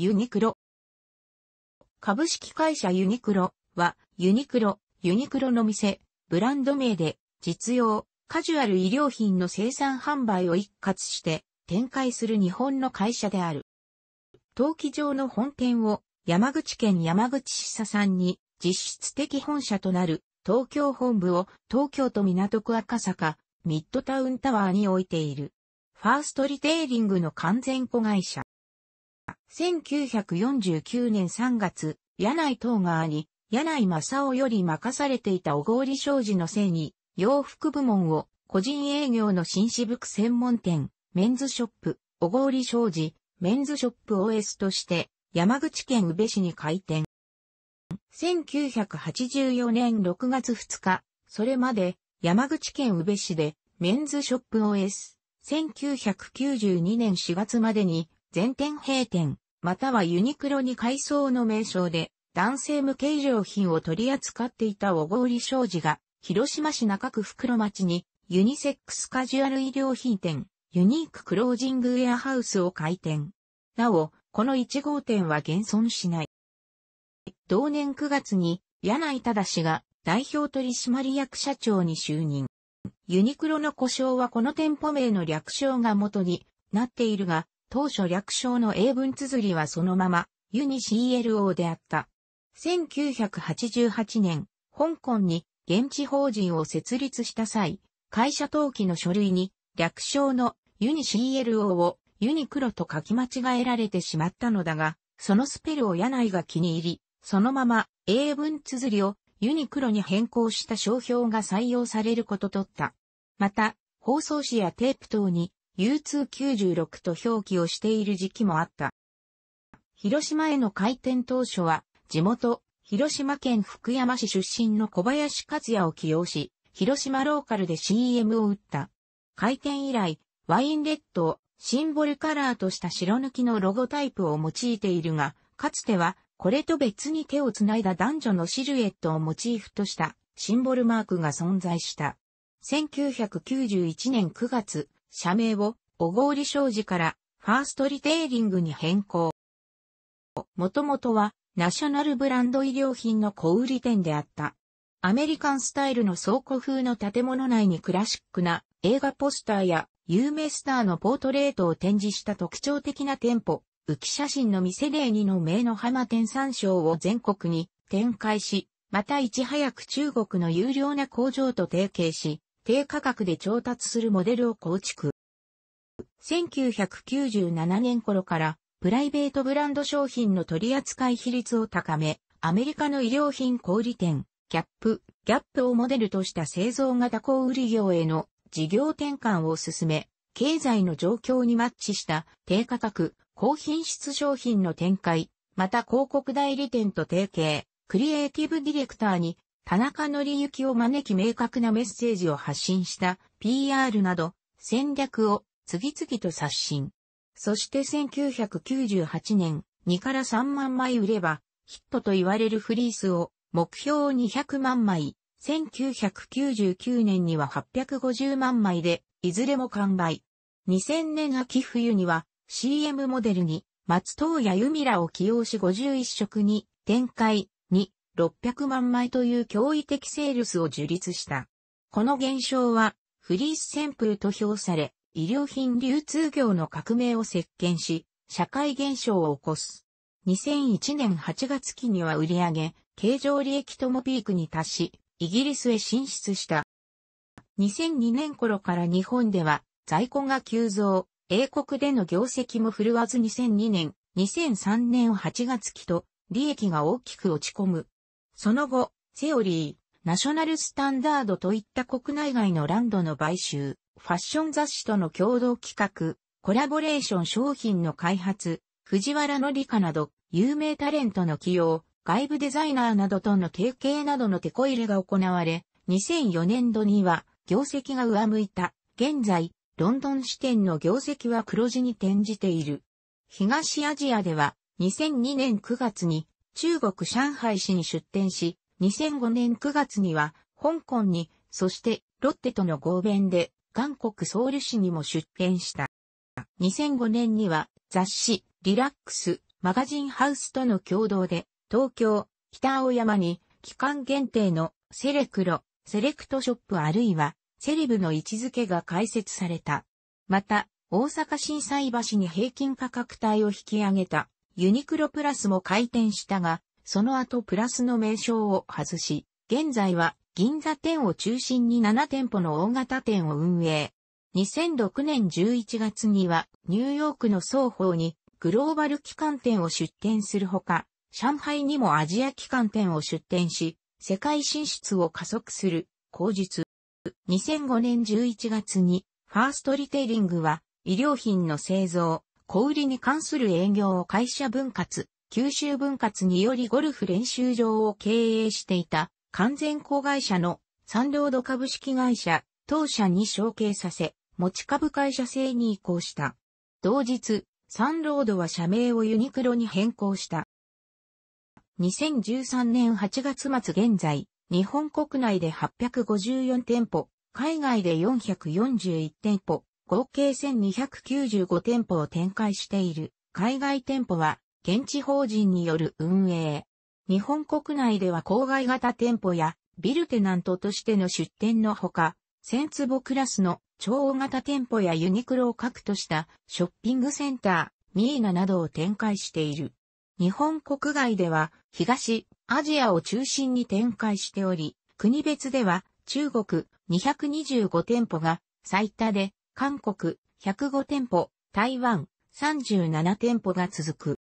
ユニクロ。株式会社ユニクロは、ユニクロ、ユニクロの店、ブランド名で、実用、カジュアル衣料品の生産販売を一括して展開する日本の会社である。登記上の本店を山口県山口市佐さんに実質的本社となる東京本部を東京都港区赤坂ミッドタウンタワーに置いている。ファーストリテイリングの完全子会社。1949年3月、柳井東川に、柳井正夫より任されていた小郡商事のせいに、洋服部門を、個人営業の紳士服専門店、メンズショップ、小郡商事、メンズショップ OS として、山口県宇部市に開店。1984年6月2日、それまで、山口県宇部市で、メンズショップ OS、1992年4月までに、全店閉店、またはユニクロに改装の名称で、男性向け衣料品を取り扱っていた小郡商事が、広島市中区袋町に、ユニセックスカジュアル衣料品店、ユニーククロージングウェアハウスを開店。なお、この1号店は現存しない。同年9月に、柳井正が代表取締役社長に就任。ユニクロの故障はこの店舗名の略称が元になっているが、当初略称の英文綴りはそのまま、ユニ CLO であった。1988年、香港に現地法人を設立した際、会社登記の書類に略称のユニ CLO をユニクロと書き間違えられてしまったのだが、そのスペルを柳井が気に入り、そのまま英文綴りをユニクロに変更した商標が採用されることとった。また、放送紙やテープ等に U296 と表記をしている時期もあった。広島への開店当初は、地元、広島県福山市出身の小林克也を起用し、広島ローカルで CM を打った。開店以来、ワインレッドをシンボルカラーとした白抜きのロゴタイプを用いているが、かつては、これと別に手をつないだ男女のシルエットをモチーフとしたシンボルマークが存在した。1991年9月、社名を小郡商事からファーストリテイリングに変更。もともとはナショナルブランド衣料品の小売店であった。アメリカンスタイルの倉庫風の建物内にクラシックな映画ポスターや有名スターのポートレートを展示した特徴的な店舗、浮き写真の店で2の名の浜店参章を全国に展開し、またいち早く中国の有料な工場と提携し、低価格で調達するモデルを構築。1997年頃からプライベートブランド商品の取扱い比率を高め、アメリカの衣料品小売店、キャップ、ギャップをモデルとした製造型小売業への事業転換を進め、経済の状況にマッチした低価格、高品質商品の展開、また広告代理店と提携、クリエイティブディレクターに田中則幸を招き明確なメッセージを発信した PR など戦略を次々と刷新。そして1998年2から3万枚売ればヒットと言われるフリースを目標200万枚、1999年には850万枚でいずれも完売。2000年秋冬には CM モデルに松任谷由美らを起用し51色に展開、600万枚という驚異的セールスを樹立した。この現象は、フリース旋風と評され、医療品流通業の革命を席巻し、社会現象を起こす。2001年8月期には売上、経常利益ともピークに達し、イギリスへ進出した。2002年頃から日本では在庫が急増、英国での業績も振るわず2002年、2003年8月期と利益が大きく落ち込む。その後、セオリー、ナショナルスタンダードといった国内外のランドの買収、ファッション雑誌との共同企画、コラボレーション商品の開発、藤原の理科など、有名タレントの起用、外部デザイナーなどとの提携などの手こ入れが行われ、2004年度には、業績が上向いた。現在、ロンドン支店の業績は黒字に転じている。東アジアでは、2002年9月に中国上海市に出店し、2005年9月には、香港に、そしてロッテとの合弁で、韓国ソウル市にも出店した。2005年には、雑誌、リラックス、マガジンハウスとの共同で、東京、北青山に、期間限定のセレクロ、セレクトショップあるいは、セレブの位置づけが開設された。また、大阪震災橋に平均価格帯を引き上げた。ユニクロプラスも開店したが、その後プラスの名称を外し、現在は銀座店を中心に7店舗の大型店を運営。2006年11月にはニューヨークの双方にグローバル機関店を出店するほか、上海にもアジア機関店を出店し、世界進出を加速する、口実。2005年11月にファーストリテイリングは医療品の製造、小売りに関する営業を会社分割、九州分割によりゴルフ練習場を経営していた完全子会社のサンロード株式会社、当社に承継させ、持ち株会社制に移行した。同日、サンロードは社名をユニクロに変更した。2013年8月末現在、日本国内で854店舗、海外で441店舗、合計1295店舗を展開している海外店舗は現地法人による運営。日本国内では郊外型店舗やビルテナントとしての出店のほか、1000坪クラスの超大型店舗やユニクロを核としたショッピングセンター、ミーナなどを展開している。日本国外では東、アジアを中心に展開しており、国別では中国225店舗が最多で韓国105店舗、台湾37店舗が続く。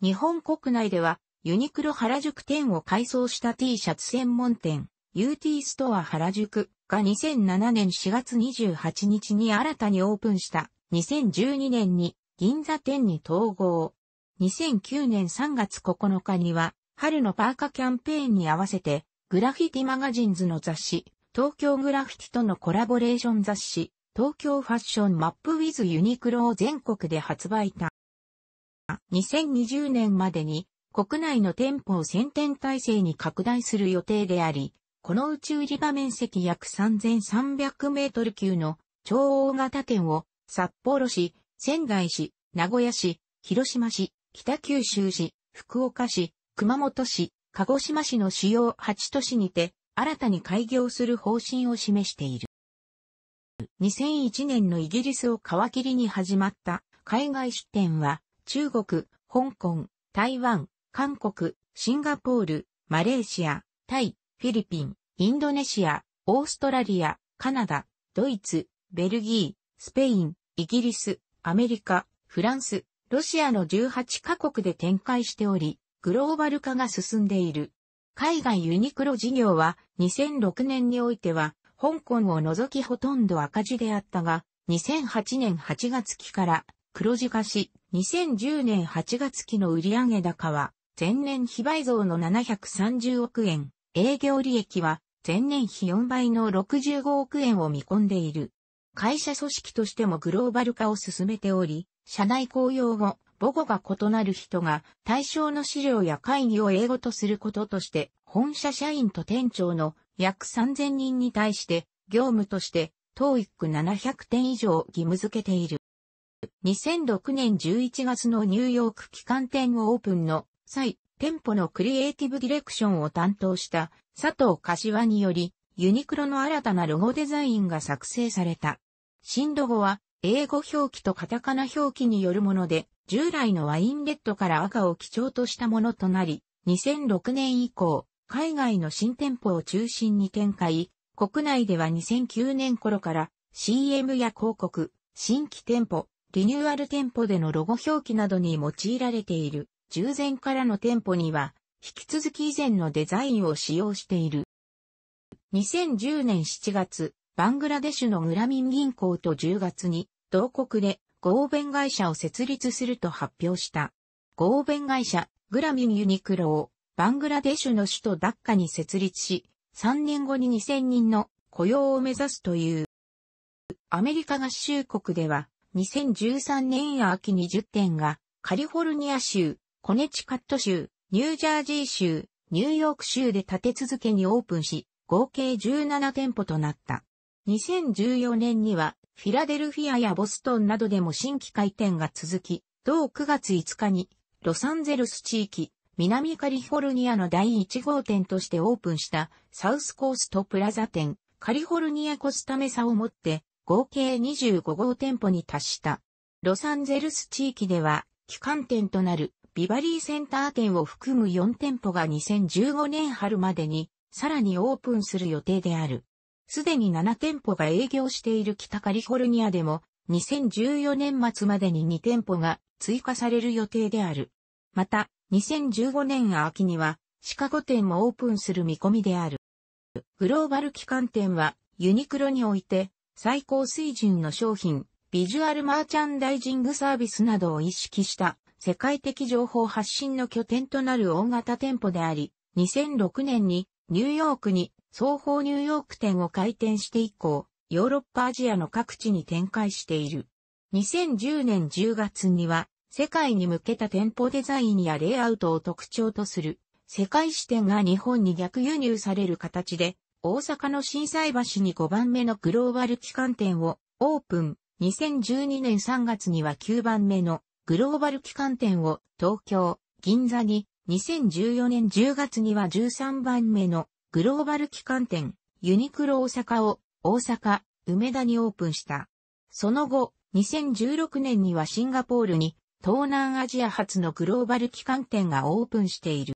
日本国内ではユニクロ原宿店を改装した T シャツ専門店 UT ストア原宿が2007年4月28日に新たにオープンした2012年に銀座店に統合。2009年3月9日には春のパーカキャンペーンに合わせてグラフィティマガジンズの雑誌東京グラフィティとのコラボレーション雑誌東京ファッションマップウィズユニクロを全国で発売た。2020年までに国内の店舗を1000店体制に拡大する予定であり、このうち売り場面積約3300メートル級の超大型店を札幌市、仙台市、名古屋市、広島市、北九州市、福岡市、熊本市、鹿児島市の主要8都市にて新たに開業する方針を示している。2001年のイギリスを皮切りに始まった海外出展は、中国、香港、台湾、韓国、シンガポール、マレーシア、タイ、フィリピン、インドネシア、オーストラリア、カナダ、ドイツ、ベルギー、スペイン、イギリス、アメリカ、フランス、ロシアの18カ国で展開しており、グローバル化が進んでいる。海外ユニクロ事業は2006年においては香港を除きほとんど赤字であったが、2008年8月期から黒字化し、2010年8月期の売上高は、前年比倍増の730億円、営業利益は前年比4倍の65億円を見込んでいる。会社組織としてもグローバル化を進めており、社内公用語、母語が異なる人が対象の資料や会議を英語とすることとして、本社社員と店長の約3000人に対して、業務として、トーイック7 0 0点以上義務付けている。2006年11月のニューヨーク機関店オープンの際、店舗のクリエイティブディレクションを担当した佐藤柏により、ユニクロの新たなロゴデザインが作成された。新ロゴは、英語表記とカタカナ表記によるもので、従来のワインレッドから赤を基調としたものとなり、2006年以降、海外の新店舗を中心に展開、国内では2009年頃から CM や広告、新規店舗、リニューアル店舗でのロゴ表記などに用いられている従前からの店舗には引き続き以前のデザインを使用している。2010年7月、バングラデシュのグラミン銀行と10月に同国で合弁会社を設立すると発表した。合弁会社グラミンユニクロをバングラデシュの首都ダッカに設立し、3年後に2000人の雇用を目指すという。アメリカ合衆国では、2013年秋に10店が、カリフォルニア州、コネチカット州、ニュージャージー州、ニューヨーク州で立て続けにオープンし、合計17店舗となった。2014年には、フィラデルフィアやボストンなどでも新規開店が続き、同9月5日に、ロサンゼルス地域、南カリフォルニアの第1号店としてオープンしたサウスコーストプラザ店、カリフォルニアコスタメサをもって合計25号店舗に達した。ロサンゼルス地域では、旗艦店となるビバリーセンター店を含む4店舗が2015年春までに、さらにオープンする予定である。すでに7店舗が営業している北カリフォルニアでも、2014年末までに2店舗が追加される予定である。また、2015年秋にはシカゴ店もオープンする見込みである。グローバル機関店はユニクロにおいて最高水準の商品、ビジュアルマーチャンダイジングサービスなどを意識した世界的情報発信の拠点となる大型店舗であり、2006年にニューヨークに双方ニューヨーク店を開店して以降、ヨーロッパアジアの各地に展開している。2010年10月には世界に向けた店舗デザインやレイアウトを特徴とする、世界支店が日本に逆輸入される形で、大阪の震災橋に5番目のグローバル機関店をオープン。2012年3月には9番目のグローバル機関店を東京、銀座に、2014年10月には13番目のグローバル機関店、ユニクロ大阪を大阪、梅田にオープンした。その後、2016年にはシンガポールに東南アジア発のグローバル機関店がオープンしている。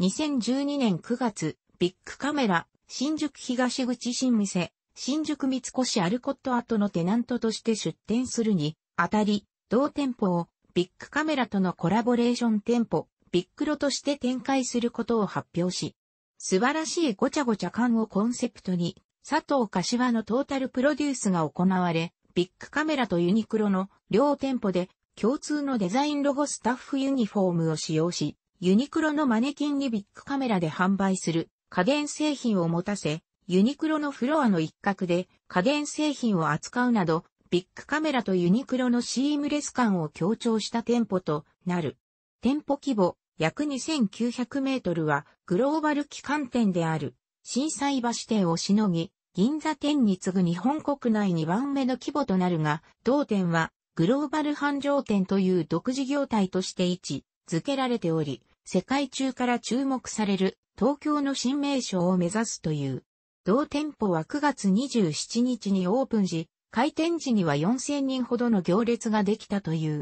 2012年9月、ビッグカメラ、新宿東口新店、新宿三越アルコット跡のテナントとして出店するに、あたり、同店舗をビッグカメラとのコラボレーション店舗、ビッグロとして展開することを発表し、素晴らしいごちゃごちゃ感をコンセプトに、佐藤柏のトータルプロデュースが行われ、ビッグカメラとユニクロの両店舗で共通のデザインロゴスタッフユニフォームを使用し、ユニクロのマネキンにビッグカメラで販売する家電製品を持たせ、ユニクロのフロアの一角で家電製品を扱うなど、ビッグカメラとユニクロのシームレス感を強調した店舗となる。店舗規模約2900メートルはグローバル機関店である震災橋店をしのぎ銀座店に次ぐ日本国内2番目の規模となるが、同店はグローバル繁盛店という独自業態として位置づけられており、世界中から注目される東京の新名所を目指すという。同店舗は9月27日にオープンし、開店時には4000人ほどの行列ができたという。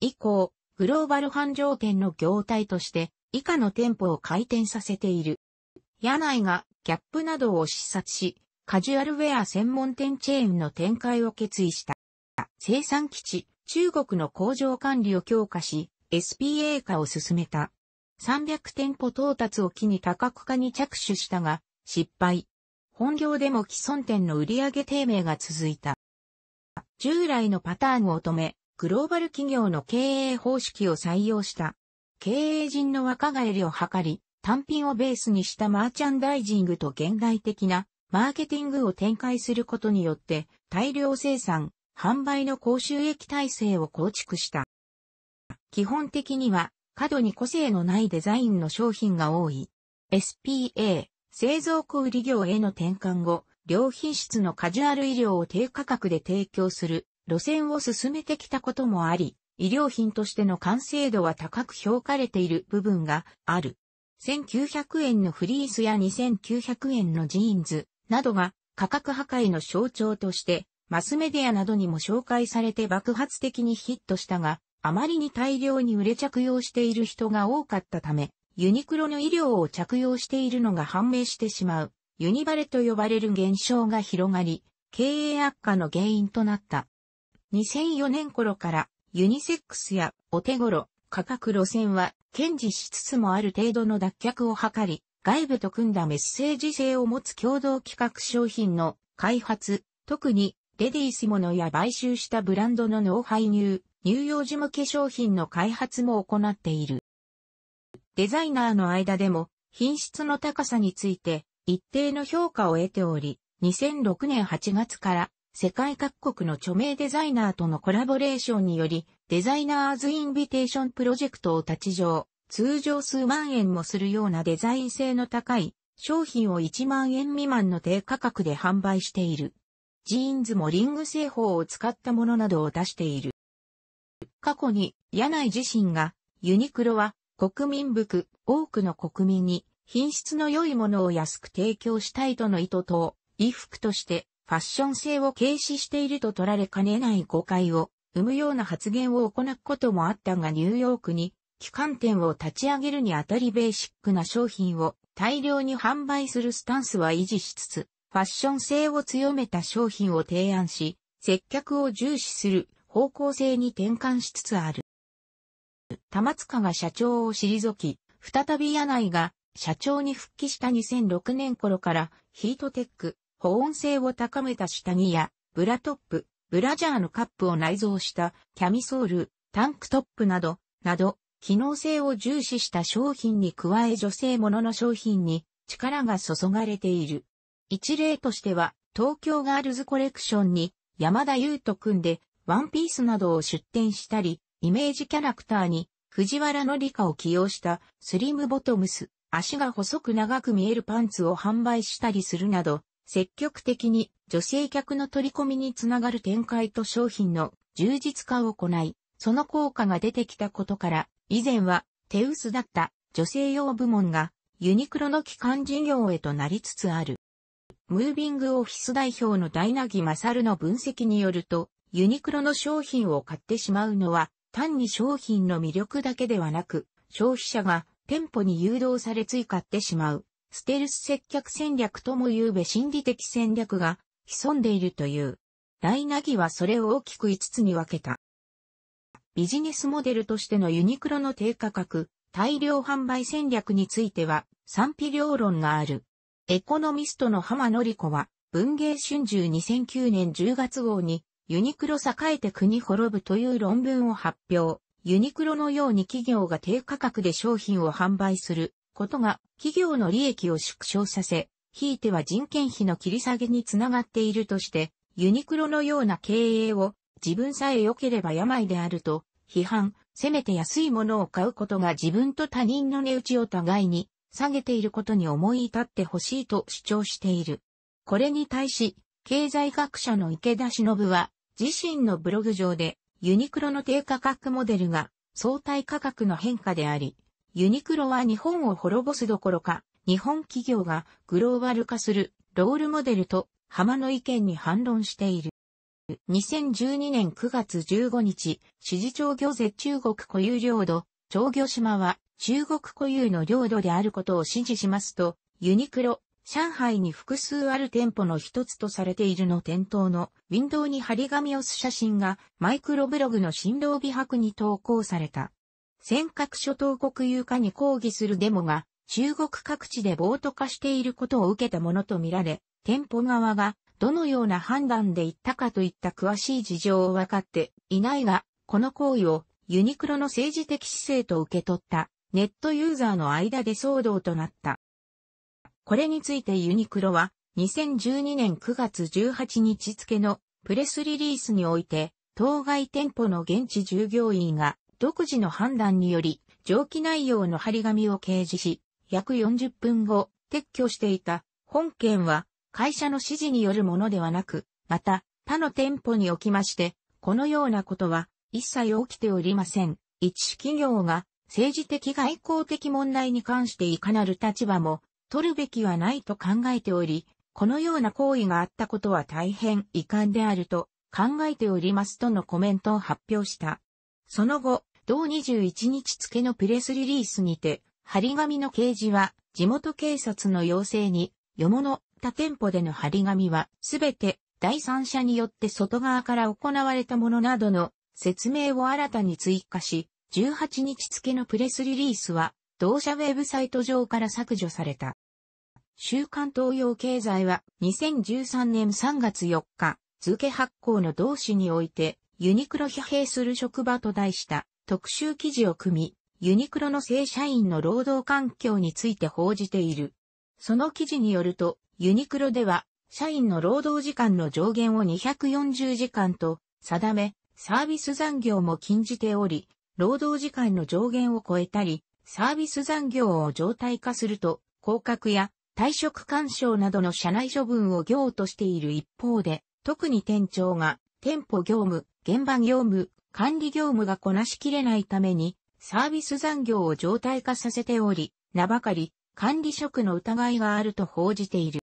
以降、グローバル繁盛店の業態として以下の店舗を開店させている。屋内がギャップなどを視察し、カジュアルウェア専門店チェーンの展開を決意した。生産基地、中国の工場管理を強化し、SPA 化を進めた。300店舗到達を機に多角化に着手したが、失敗。本業でも既存店の売上低迷が続いた。従来のパターンを止め、グローバル企業の経営方式を採用した。経営陣の若返りを図り、単品をベースにしたマーチャンダイジングと現代的なマーケティングを展開することによって大量生産、販売の公衆益体制を構築した。基本的には過度に個性のないデザインの商品が多い。SPA、製造小売業への転換後、良品質のカジュアル医療を低価格で提供する路線を進めてきたこともあり、医療品としての完成度は高く評価れている部分がある。1900円のフリースや2900円のジーンズなどが価格破壊の象徴としてマスメディアなどにも紹介されて爆発的にヒットしたが、あまりに大量に売れ着用している人が多かったため、ユニクロの医療を着用しているのが判明してしまう、ユニバレと呼ばれる現象が広がり、経営悪化の原因となった。2004年頃からユニセックスやお手頃価格路線は堅持しつつもある程度の脱却を図り、外部と組んだメッセージ性を持つ共同企画商品の開発、特にレディースものや買収したブランドの脳廃乳、乳幼児向け商品の開発も行っている。デザイナーの間でも品質の高さについて一定の評価を得ており、2006年8月から世界各国の著名デザイナーとのコラボレーションにより、デザイナーズインビテーションプロジェクトを立ち上、通常数万円もするようなデザイン性の高い商品を1万円未満の低価格で販売している。ジーンズもリング製法を使ったものなどを出している。過去に、柳井自身が、ユニクロは、国民服、多くの国民に、品質の良いものを安く提供したいとの意図と、衣服として、ファッション性を軽視していると取られかねない誤解を、生むような発言を行うこともあったがニューヨークに、機関店を立ち上げるにあたりベーシックな商品を大量に販売するスタンスは維持しつつ、ファッション性を強めた商品を提案し、接客を重視する方向性に転換しつつある。玉塚が社長を退き、再び柳井が社長に復帰した2006年頃からヒートテック、保温性を高めた下着やブラトップ、ブラジャーのカップを内蔵したキャミソール、タンクトップなど、など、機能性を重視した商品に加え女性ものの商品に力が注がれている。一例としては、東京ガールズコレクションに山田優と組んで、ワンピースなどを出展したり、イメージキャラクターに藤原のりかを起用したスリムボトムス、足が細く長く見えるパンツを販売したりするなど、積極的に女性客の取り込みにつながる展開と商品の充実化を行い、その効果が出てきたことから、以前は手薄だった女性用部門がユニクロの機関事業へとなりつつある。ムービングオフィス代表の大ナギマサルの分析によると、ユニクロの商品を買ってしまうのは、単に商品の魅力だけではなく、消費者が店舗に誘導されつい買ってしまう、ステルス接客戦略とも言うべ心理的戦略が潜んでいるという。大ナギはそれを大きく5つに分けた。ビジネスモデルとしてのユニクロの低価格、大量販売戦略については賛否両論がある。エコノミストの浜のり子は、文芸春秋2009年10月号に、ユニクロ栄えて国滅ぶという論文を発表。ユニクロのように企業が低価格で商品を販売することが企業の利益を縮小させ、ひいては人件費の切り下げにつながっているとして、ユニクロのような経営を自分さえ良ければ病であると批判、せめて安いものを買うことが自分と他人の値打ちを互いに下げていることに思い至ってほしいと主張している。これに対し、経済学者の池田忍は、自身のブログ上で、ユニクロの低価格モデルが相対価格の変化であり、ユニクロは日本を滅ぼすどころか、日本企業がグローバル化するロールモデルと浜の意見に反論している。2012年9月15日、支持長行税中国固有領土、長魚島は中国固有の領土であることを支持しますと、ユニクロ、上海に複数ある店舗の一つとされているの店頭のウィンドウに張り紙をす写真がマイクロブログの新郎美白に投稿された。尖閣諸島国有化に抗議するデモが中国各地で暴徒化していることを受けたものとみられ、店舗側がどのような判断で言ったかといった詳しい事情を分かっていないが、この行為をユニクロの政治的姿勢と受け取った。ネットユーザーの間で騒動となった。これについてユニクロは2012年9月18日付のプレスリリースにおいて、当該店舗の現地従業員が独自の判断により、上記内容の張り紙を掲示し、約40分後、撤去していた本件は会社の指示によるものではなく、また他の店舗におきまして、このようなことは一切起きておりません。一企業が政治的外交的問題に関していかなる立場も取るべきはないと考えており、このような行為があったことは大変遺憾であると考えておりますとのコメントを発表した。その後、同21日付のプレスリリースにて、張り紙の掲示は地元警察の要請に、よもの他店舗での張り紙はすべて第三者によって外側から行われたものなどの説明を新たに追加し、18日付のプレスリリースは、同社ウェブサイト上から削除された。週刊東洋経済は2013年3月4日、図形発行の同紙において、ユニクロ疲弊する職場と題した特集記事を組み、ユニクロの正社員の労働環境について報じている。その記事によると、ユニクロでは、社員の労働時間の上限を240時間と定め、サービス残業も禁じており、労働時間の上限を超えたり、サービス残業を常態化すると、降格や退職干渉などの社内処分を業としている一方で、特に店長が店舗業務、現場業務、管理業務がこなしきれないために、サービス残業を常態化させており、名ばかり管理職の疑いがあると報じている。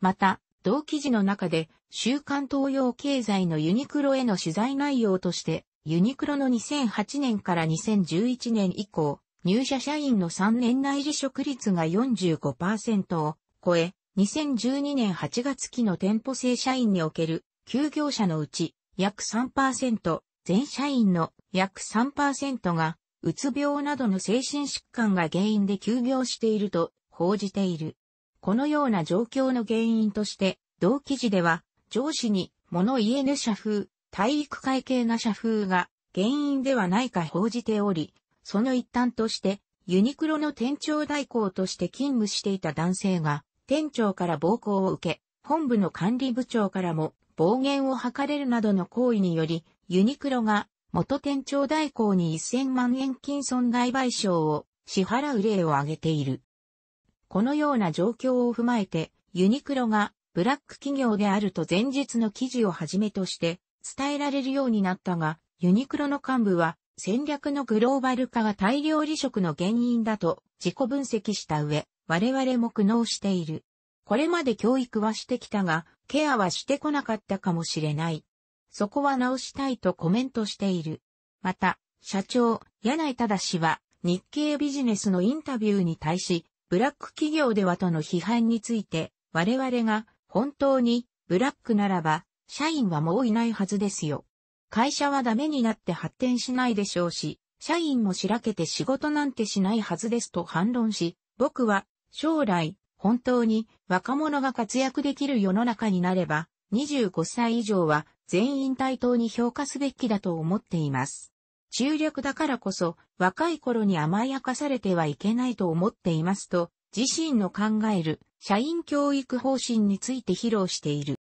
また、同記事の中で、週刊東洋経済のユニクロへの取材内容として、ユニクロの2008年から2011年以降、入社社員の3年内離職率が45%を超え、2012年8月期の店舗正社員における休業者のうち約3%、全社員の約3%が、うつ病などの精神疾患が原因で休業していると報じている。このような状況の原因として、同記事では、上司に物言えぬ社風、体育会系な社風が原因ではないか報じており、その一端として、ユニクロの店長代行として勤務していた男性が、店長から暴行を受け、本部の管理部長からも暴言を吐かれるなどの行為により、ユニクロが元店長代行に1000万円金損害賠償を支払う例を挙げている。このような状況を踏まえて、ユニクロがブラック企業であると前日の記事をはじめとして、伝えられるようになったが、ユニクロの幹部は戦略のグローバル化が大量離職の原因だと自己分析した上、我々も苦悩している。これまで教育はしてきたが、ケアはしてこなかったかもしれない。そこは直したいとコメントしている。また、社長、柳井忠氏は、日経ビジネスのインタビューに対し、ブラック企業ではとの批判について、我々が本当にブラックならば社員はもういないはずですよ。会社はダメになって発展しないでしょうし、社員もしらけて仕事なんてしないはずですと反論し、僕は将来本当に若者が活躍できる世の中になれば、25歳以上は全員対等に評価すべきだと思っています。中略だからこそ若い頃に甘やかされてはいけないと思っていますと、自身の考える社員教育方針について披露している。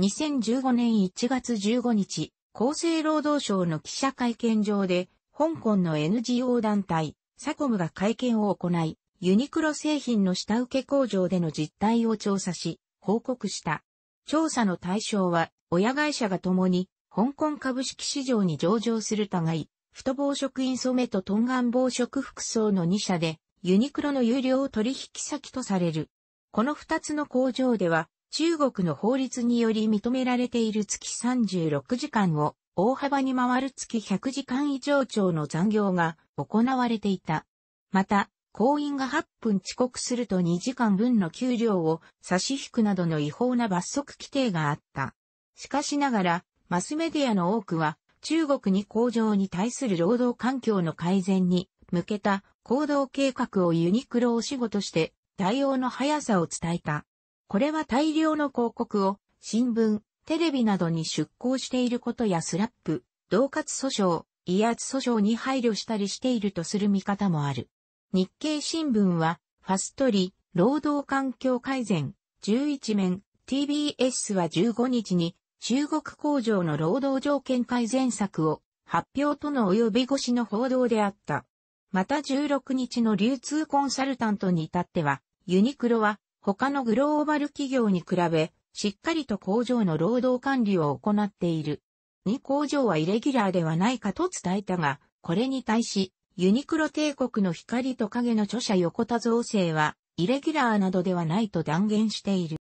2015年1月15日、厚生労働省の記者会見場で、香港の NGO 団体、サコムが会見を行い、ユニクロ製品の下請け工場での実態を調査し、報告した。調査の対象は、親会社が共に、香港株式市場に上場する互い、太防食インソメとトンガン防食服装の2社で、ユニクロの有料取引先とされる。この2つの工場では、中国の法律により認められている月36時間を大幅に回る月100時間以上超の残業が行われていた。また、行員が8分遅刻すると2時間分の給料を差し引くなどの違法な罰則規定があった。しかしながら、マスメディアの多くは、中国に工場に対する労働環境の改善に向けた行動計画をユニクロお仕事して対応の速さを伝えた。これは大量の広告を新聞、テレビなどに出稿していることやスラップ、同活訴訟、威圧訴訟に配慮したりしているとする見方もある。日経新聞は、ファストリ、労働環境改善、11面、TBS は15日に、中国工場の労働条件改善策を発表との及び腰の報道であった。また16日の流通コンサルタントに至っては、ユニクロは他のグローバル企業に比べ、しっかりと工場の労働管理を行っている。2工場はイレギュラーではないかと伝えたが、これに対し、ユニクロ帝国の光と影の著者横田造成は、イレギュラーなどではないと断言している。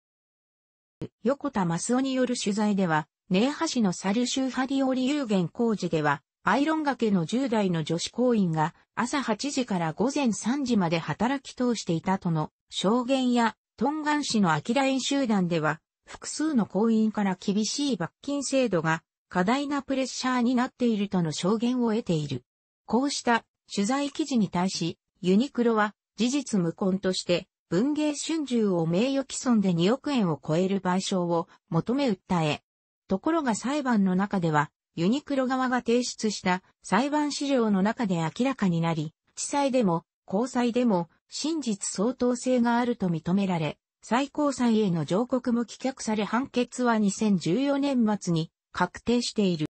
横田正夫による取材では、ー波市のサルシューハリオリ有限工事では、アイロンがけの10代の女子工員が朝8時から午前3時まで働き通していたとの証言やトンガン市のアキラン集団では、複数の行員から厳しい罰金制度が過大なプレッシャーになっているとの証言を得ている。こうした取材記事に対し、ユニクロは事実無根として、文芸春秋を名誉毀損で2億円を超える賠償を求め訴え。ところが裁判の中では、ユニクロ側が提出した裁判資料の中で明らかになり、地裁でも、高裁でも、真実相当性があると認められ、最高裁への上告も棄却され判決は2014年末に確定している。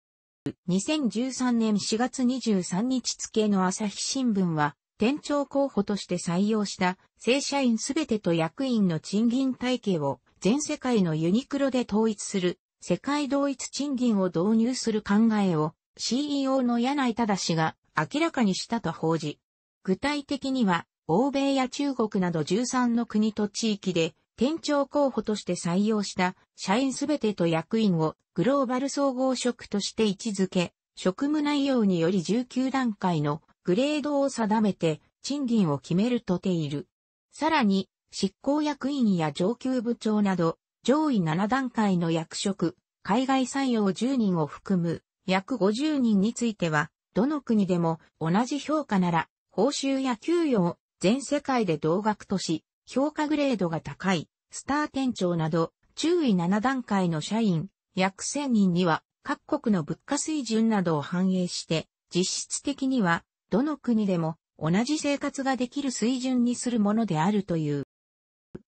2013年4月23日付の朝日新聞は、店長候補として採用した正社員すべてと役員の賃金体系を全世界のユニクロで統一する世界同一賃金を導入する考えを CEO の柳井正が明らかにしたと報じ、具体的には欧米や中国など13の国と地域で、店長候補として採用した社員すべてと役員をグローバル総合職として位置づけ、職務内容により19段階のグレードを定めて賃金を決めるとている。さらに、執行役員や上級部長など上位7段階の役職、海外採用10人を含む約50人については、どの国でも同じ評価なら報酬や給与を全世界で同額とし、評価グレードが高い、スター店長など、注意7段階の社員、約1000人には、各国の物価水準などを反映して、実質的には、どの国でも同じ生活ができる水準にするものであるという。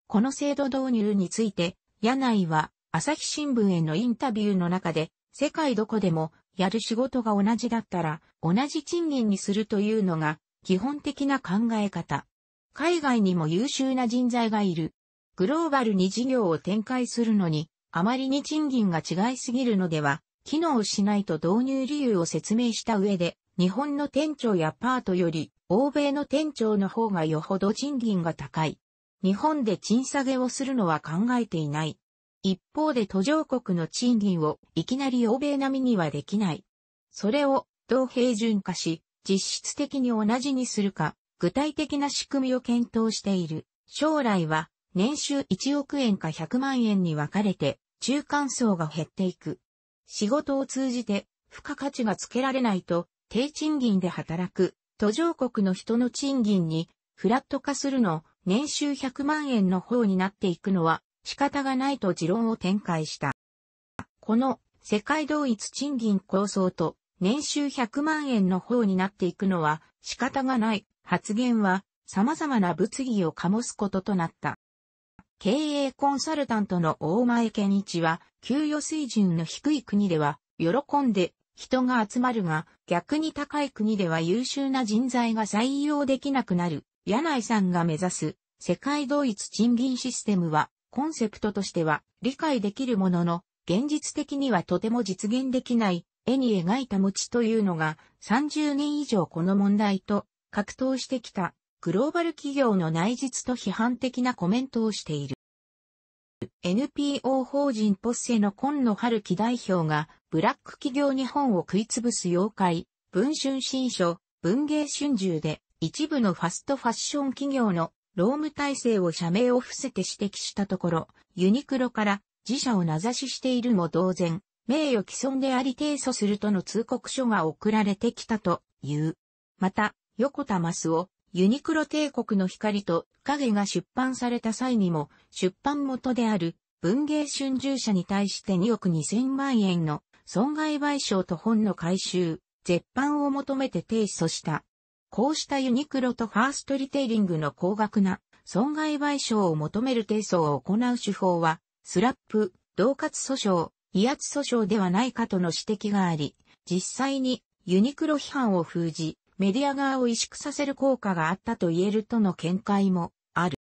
この制度導入について、柳井は朝日新聞へのインタビューの中で、世界どこでもやる仕事が同じだったら同じ賃金にするというのが基本的な考え方。海外にも優秀な人材がいる。グローバルに事業を展開するのに、あまりに賃金が違いすぎるのでは、機能しないと導入理由を説明した上で、日本の店長やパートより、欧米の店長の方がよほど賃金が高い。日本で賃下げをするのは考えていない。一方で途上国の賃金をいきなり欧米並みにはできない。それを同平準化し、実質的に同じにするか、具体的な仕組みを検討している。将来は、年収1億円か100万円に分かれて、中間層が減っていく。仕事を通じて、付加価値がつけられないと、低賃金で働く、途上国の人の賃金に、フラット化するの、年収100万円の方になっていくのは、仕方がないと持論を展開した。この、世界同一賃金構想と、年収100万円の方になっていくのは仕方がない発言は様々な物議を醸すこととなった。経営コンサルタントの大前健一は、給与水準の低い国では、喜んで人が集まるが、逆に高い国では優秀な人材が採用できなくなる。柳井さんが目指す世界同一賃金システムは、コンセプトとしては理解できるものの、現実的にはとても実現できない絵に描いた餅というのが30年以上この問題と格闘してきたグローバル企業の内実と批判的なコメントをしている。NPO 法人ポッセの今野春樹代表がブラック企業日本を食いつぶす妖怪、文春新書、文芸春秋で一部のファストファッション企業の労務体制を社名を伏せて指摘したところ、ユニクロから自社を名指ししているも同然、名誉毀損であり提訴するとの通告書が送られてきたという。また、横田マスをユニクロ帝国の光と影が出版された際にも出版元である文芸春秋社に対して2億2000万円の損害賠償と本の回収、絶版を求めて提訴した。こうしたユニクロとファーストリテイリングの高額な損害賠償を求める提訴を行う手法は、スラップ、同括訴訟、威圧訴訟ではないかとの指摘があり、実際にユニクロ批判を封じ、メディア側を萎縮させる効果があったと言えるとの見解もある。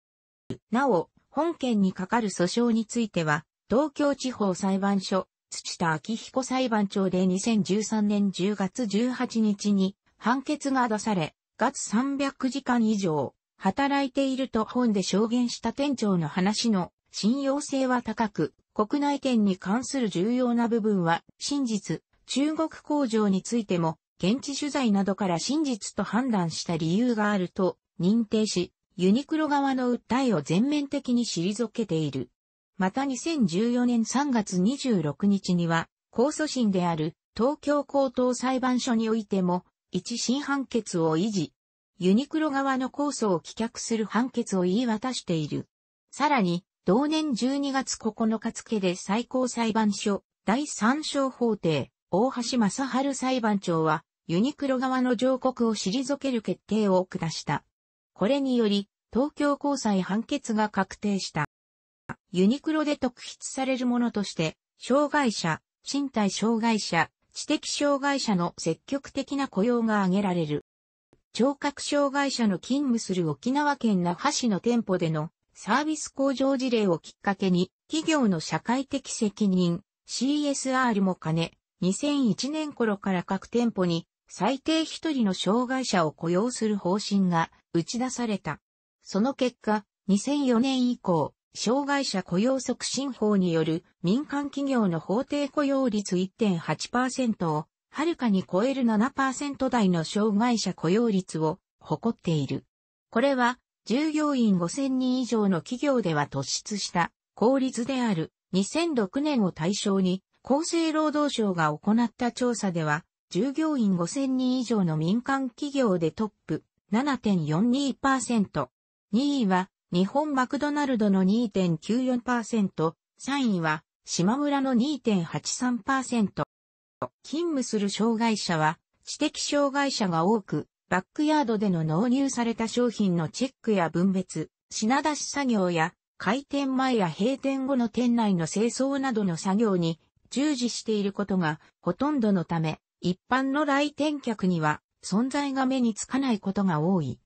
なお、本件にかかる訴訟については、東京地方裁判所、土田昭彦裁判長で2013年10月18日に判決が出され、月300時間以上働いていると本で証言した店長の話の信用性は高く、国内圏に関する重要な部分は、真実、中国工場についても、現地取材などから真実と判断した理由があると認定し、ユニクロ側の訴えを全面的に退けている。また2014年3月26日には、控訴審である東京高等裁判所においても、一審判決を維持。ユニクロ側の控訴を棄却する判決を言い渡している。さらに、同年12月9日付で最高裁判所、第三小法廷、大橋正春裁判長は、ユニクロ側の上告を退ける決定を下した。これにより、東京高裁判決が確定した。ユニクロで特筆されるものとして、障害者、身体障害者、知的障害者の積極的な雇用が挙げられる。聴覚障害者の勤務する沖縄県那覇市の店舗でのサービス向上事例をきっかけに、企業の社会的責任、CSR も兼ね、2001年頃から各店舗に最低一人の障害者を雇用する方針が打ち出された。その結果、2004年以降、障害者雇用促進法による民間企業の法定雇用率1.8%をはるかに超える7%台の障害者雇用率を誇っている。これは従業員5000人以上の企業では突出した効率である2006年を対象に厚生労働省が行った調査では従業員5000人以上の民間企業でトップ7.42%。2位は日本マクドナルドの2.94%、3位は島村の2.83%。勤務する障害者は知的障害者が多く、バックヤードでの納入された商品のチェックや分別、品出し作業や、開店前や閉店後の店内の清掃などの作業に従事していることがほとんどのため、一般の来店客には存在が目につかないことが多い。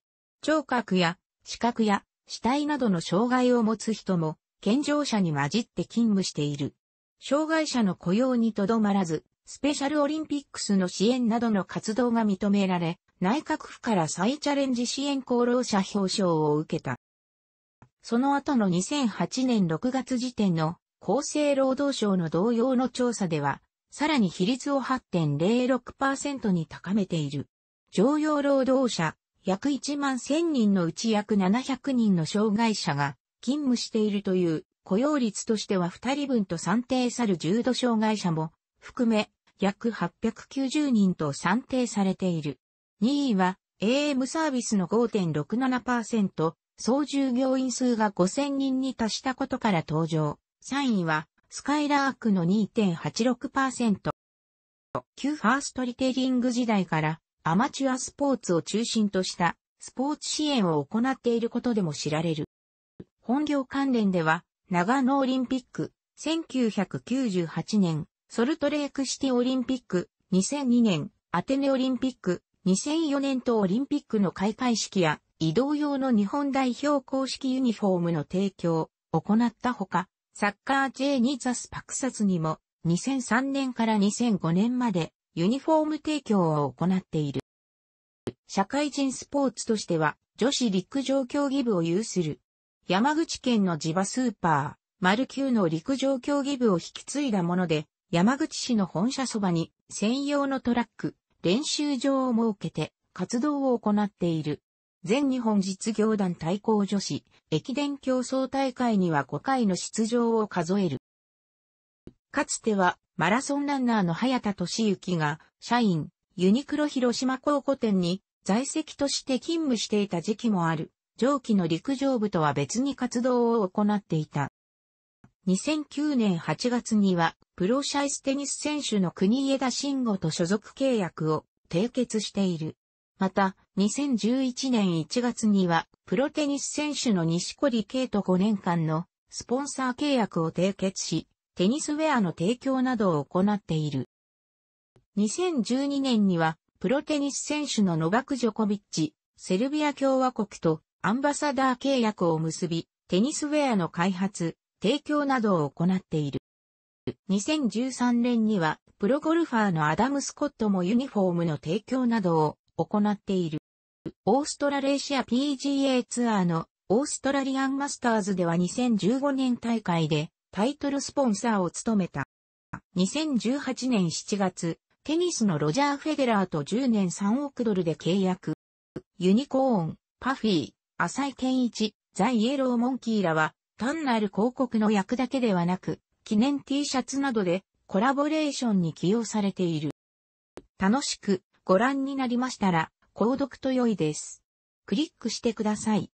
聴覚や視覚や死体などの障害を持つ人も健常者に混じって勤務している。障害者の雇用にとどまらず、スペシャルオリンピックスの支援などの活動が認められ、内閣府から再チャレンジ支援功労者表彰を受けた。その後の2008年6月時点の厚生労働省の同様の調査では、さらに比率を8.06%に高めている。常用労働者、約1万1000人のうち約700人の障害者が勤務しているという雇用率としては2人分と算定さる重度障害者も含め約890人と算定されている。2位は AM サービスの5.67%、総従業員数が5000人に達したことから登場。3位はスカイラークの2.86%。旧ファーストリテイリング時代からアマチュアスポーツを中心としたスポーツ支援を行っていることでも知られる。本業関連では長野オリンピック、1998年、ソルトレークシティオリンピック、2002年、アテネオリンピック、2004年とオリンピックの開会式や移動用の日本代表公式ユニフォームの提供を行ったほか、サッカー J ニザスパクサスにも2003年から2005年までユニフォーム提供を行っている。社会人スポーツとしては女子陸上競技部を有する山口県の地場スーパー、丸9の陸上競技部を引き継いだもので、山口市の本社そばに専用のトラック、練習場を設けて活動を行っている。全日本実業団対抗女子、駅伝競争大会には5回の出場を数える。かつては、マラソンランナーの早田敏行が、社員、ユニクロ広島高校店に在籍として勤務していた時期もある、上記の陸上部とは別に活動を行っていた。2009年8月には、プロシャイステニス選手の国枝慎吾と所属契約を締結している。また、2011年1月には、プロテニス選手の西堀圭と5年間のスポンサー契約を締結し、テニスウェアの提供などを行っている。2012年には、プロテニス選手のノバク・ジョコビッチ、セルビア共和国とアンバサダー契約を結び、テニスウェアの開発、提供などを行っている。2013年には、プロゴルファーのアダム・スコットもユニフォームの提供などを行っている。オーストラレーシア PGA ツアーのオーストラリアンマスターズでは2015年大会でタイトルスポンサーを務めた。2018年7月、テニスのロジャー・フェデラーと10年3億ドルで契約。ユニコーン、パフィー、浅井健一、ザイエローモンキーらは単なる広告の役だけではなく、記念 T シャツなどでコラボレーションに起用されている。楽しくご覧になりましたら、購読と良いです。クリックしてください。